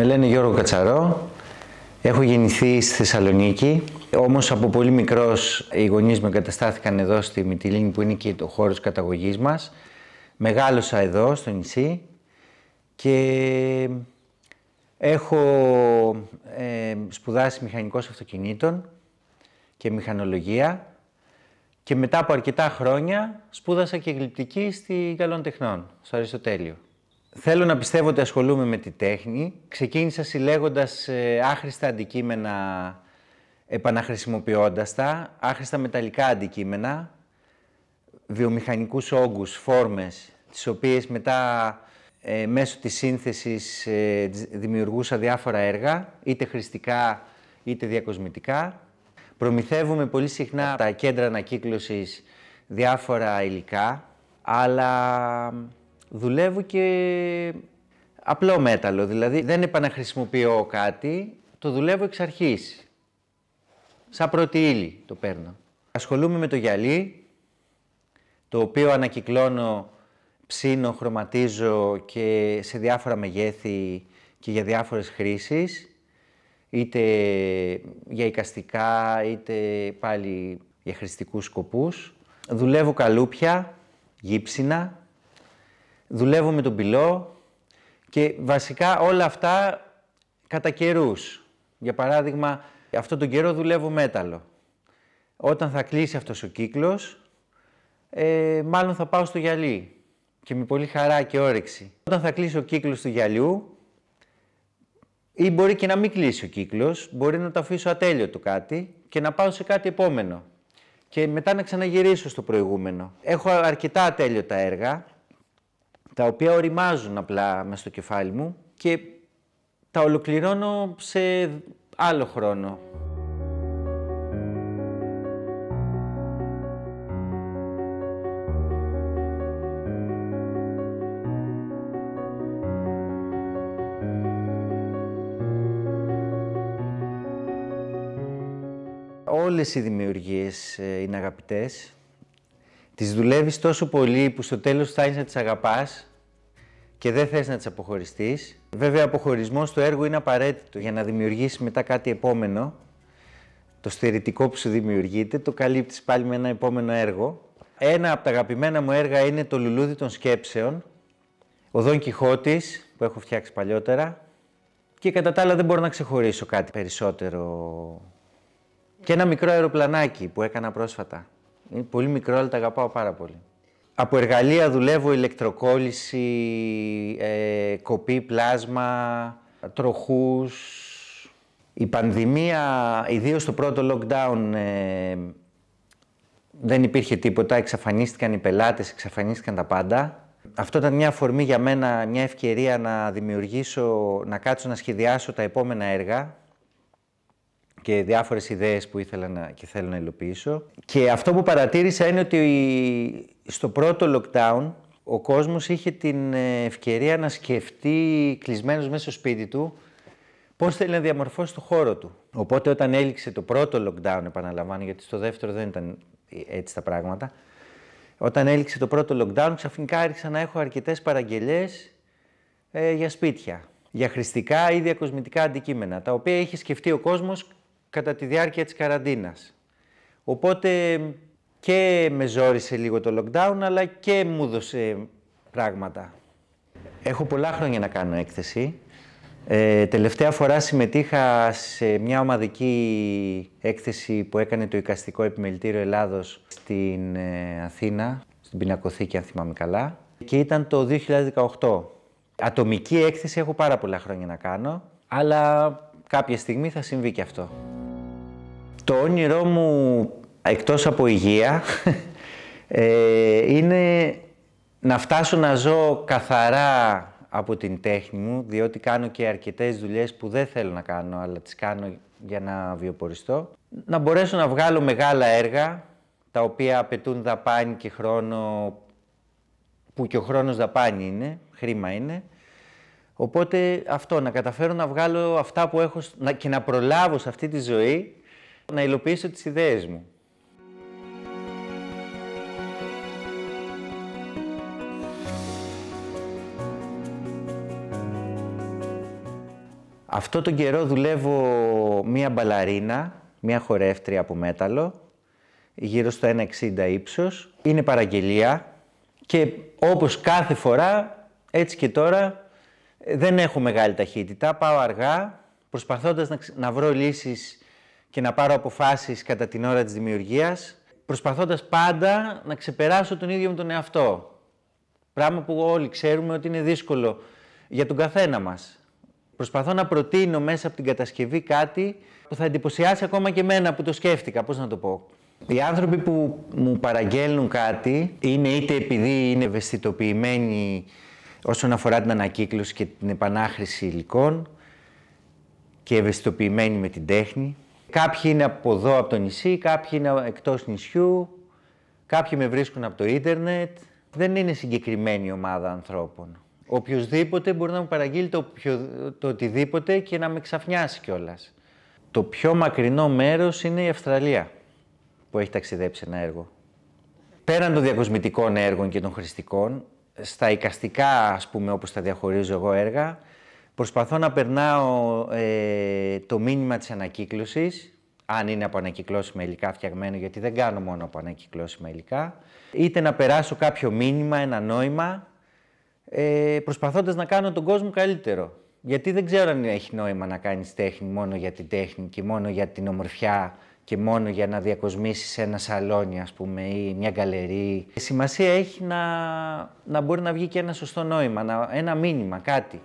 Με λένε Γιώργο Κατσαρό, έχω γεννηθεί στη Θεσσαλονίκη, όμως από πολύ μικρός οι γονείς μου εγκαταστάθηκαν εδώ στη Μυτιλίνη που είναι και το χώρος καταγωγής μας. Μεγάλωσα εδώ στο νησί και έχω ε, σπουδάσει μηχανικός αυτοκινήτων και μηχανολογία και μετά από αρκετά χρόνια σπούδασα και γλυπτική στη Γαλλών Τεχνών, στο Αριστοτέλειο. Θέλω να πιστεύω ότι ασχολούμαι με τη τέχνη. Ξεκίνησα συλλέγοντας ε, άχρηστα αντικείμενα, επαναχρησιμοποιώντας τα, άχρηστα μεταλλικά αντικείμενα, βιομηχανικούς όγκους, φόρμες, τις οποίες μετά ε, μέσω της σύνθεσης ε, δημιουργούσα διάφορα έργα, είτε χρηστικά είτε διακοσμητικά. Προμηθεύουμε πολύ συχνά τα κέντρα ανακύκλωσης διάφορα υλικά, αλλά δουλεύω και απλό μέταλλο. Δηλαδή δεν επαναχρησιμοποιώ κάτι, το δουλεύω εξ αρχής. Σαν πρώτη ύλη το παίρνω. Ασχολούμαι με το γυαλί, το οποίο ανακυκλώνω, ψήνω, χρωματίζω και σε διάφορα μεγέθη και για διάφορες χρήσεις, είτε για οικαστικά, είτε πάλι για χρηστικούς σκοπούς. Δουλεύω καλούπια, γύψινα, δουλεύω με τον πυλό και βασικά όλα αυτά κατά καιρούς. Για παράδειγμα, αυτό τον καιρό δουλεύω μέταλλο. Όταν θα κλείσει αυτός ο κύκλος, ε, μάλλον θα πάω στο γυαλί και με πολύ χαρά και όρεξη. Όταν θα κλείσει ο κύκλος του γυαλιού, ή μπορεί και να μην κλείσει ο κύκλος, μπορεί να το αφήσω του κάτι και να πάω σε κάτι επόμενο και μετά να ξαναγυρίσω στο προηγούμενο. Έχω αρκετά ατέλειωτα έργα τα οποία οριμάζουν απλά μες στο κεφάλι μου και τα ολοκληρώνω σε άλλο χρόνο. όλες οι δημιουργίες ε, είναι αγαπητές. Τις δουλεύεις τόσο πολύ που στο τέλος φτάνεις να τις αγαπάς και δεν θες να τις αποχωριστείς. Βέβαια, αποχωρισμό στο έργο είναι απαραίτητο για να δημιουργήσεις μετά κάτι επόμενο. Το στερητικό που σου δημιουργείται το καλύπτεις πάλι με ένα επόμενο έργο. Ένα από τα αγαπημένα μου έργα είναι το Λουλούδι των Σκέψεων, ο Δον Κιχώτης που έχω φτιάξει παλιότερα και κατά τα άλλα δεν μπορώ να ξεχωρίσω κάτι περισσότερο. Και ένα μικρό αεροπλανάκι που έκανα πρόσφατα. Είναι πολύ μικρό αλλά τα αγαπάω πάρα πολύ. Από εργαλεία δουλεύω ηλεκτροκόλληση, ε, κοπή πλάσμα, τροχούς. Η πανδημία, ιδίως το πρώτο lockdown, ε, δεν υπήρχε τίποτα. Εξαφανίστηκαν οι πελάτες, εξαφανίστηκαν τα πάντα. Αυτό ήταν μια αφορμή για μένα, μια ευκαιρία να δημιουργήσω, να κάτσω να σχεδιάσω τα επόμενα έργα και διάφορες ιδέες που ήθελα να, και θέλω να υλοποιήσω. Και αυτό που παρατήρησα είναι ότι στο πρώτο lockdown ο κόσμος είχε την ε, ευκαιρία να σκεφτεί κλεισμένος μέσα στο σπίτι του πώς θέλει να διαμορφώσει το χώρο του. Οπότε όταν έληξε το πρώτο lockdown, επαναλαμβάνω, γιατί στο δεύτερο δεν ήταν έτσι τα πράγματα, όταν έληξε το πρώτο lockdown ξαφνικά άρχισα να έχω αρκετές παραγγελίες ε, για σπίτια, για χρηστικά ή διακοσμητικά αντικείμενα, τα οποία είχε σκεφτεί ο κόσμος κατά τη διάρκεια της καραντίνας. Οπότε και με ζόρισε λίγο το lockdown, αλλά και μου δώσε πράγματα. Έχω πολλά χρόνια να κάνω έκθεση. Ε, τελευταία φορά συμμετείχα σε μια ομαδική έκθεση που έκανε το Οικαστικό Επιμελητήριο Ελλάδος στην ε, Αθήνα, στην Πινακοθήκη αν θυμάμαι καλά, και ήταν το 2018. Ατομική έκθεση έχω πάρα πολλά χρόνια να κάνω, αλλά κάποια στιγμή θα συμβεί και αυτό. Το όνειρό μου, εκτός από υγεία, ε, είναι να φτάσω να ζω καθαρά από την τέχνη μου, διότι κάνω και αρκετές δουλειές που δεν θέλω να κάνω, αλλά τις κάνω για να βιοποριστώ. Να μπορέσω να βγάλω μεγάλα έργα, τα οποία απαιτούν δαπάνη και χρόνο, που και ο χρόνος δαπάνη είναι, χρήμα είναι. Οπότε αυτό, να καταφέρω να βγάλω αυτά που έχω και να προλάβω σε αυτή τη ζωή να υλοποιήσω τις ιδέες μου. Αυτό τον καιρό δουλεύω μία μπαλαρίνα, μία χορεύτρια από μέταλλο, γύρω στο 1,60 ύψος. Είναι παραγγελία και όπως κάθε φορά, έτσι και τώρα, δεν έχω μεγάλη ταχύτητα. Πάω αργά, προσπαθώντας να, να βρω λύσεις και να πάρω αποφάσεις κατά την ώρα της δημιουργίας, προσπαθώντας πάντα να ξεπεράσω τον ίδιο με τον εαυτό. Πράγμα που όλοι ξέρουμε ότι είναι δύσκολο για τον καθένα μας. Προσπαθώ να προτείνω μέσα από την κατασκευή κάτι που θα εντυπωσιάσει ακόμα και εμένα που το σκέφτηκα, πώς να το πω. Οι άνθρωποι που μου παραγγέλνουν κάτι είναι είτε επειδή είναι ευαισθητοποιημένοι όσον αφορά την ανακύκλωση και την επανάχρηση υλικών και ευαισθητοποιημένοι με την τέχνη, Κάποιοι είναι από εδώ, από το νησί, κάποιοι είναι εκτός νησιού, κάποιοι με βρίσκουν από το ίντερνετ. Δεν είναι συγκεκριμένη ομάδα ανθρώπων. Οποιοδήποτε μπορεί να μου παραγγείλει το, το οτιδήποτε και να με ξαφνιάσει κιόλας. Το πιο μακρινό μέρος είναι η Αυστραλία που έχει ταξιδέψει ένα έργο. Πέραν των διακοσμητικών έργων και των χρηστικών, στα οικαστικά, ας πούμε, όπως τα διαχωρίζω εγώ έργα, Προσπαθώ να περνάω ε, το μήνυμα της ανακύκλωσης, αν είναι από ανακυκλώσιμα υλικά φτιαγμένο, γιατί δεν κάνω μόνο από ανακυκλώσιμα υλικά, είτε να περάσω κάποιο μήνυμα, ένα νόημα, ε, προσπαθώντας να κάνω τον κόσμο καλύτερο. Γιατί δεν ξέρω αν έχει νόημα να κάνεις τέχνη μόνο για την τέχνη και μόνο για την ομορφιά και μόνο για να διακοσμήσεις ένα σαλόνι, ας πούμε, ή μια γκαλερί. Η μια γκαλερι έχει να, να μπορεί να βγει και ένα σωστό νόημα, ένα μήνυμα, κάτι.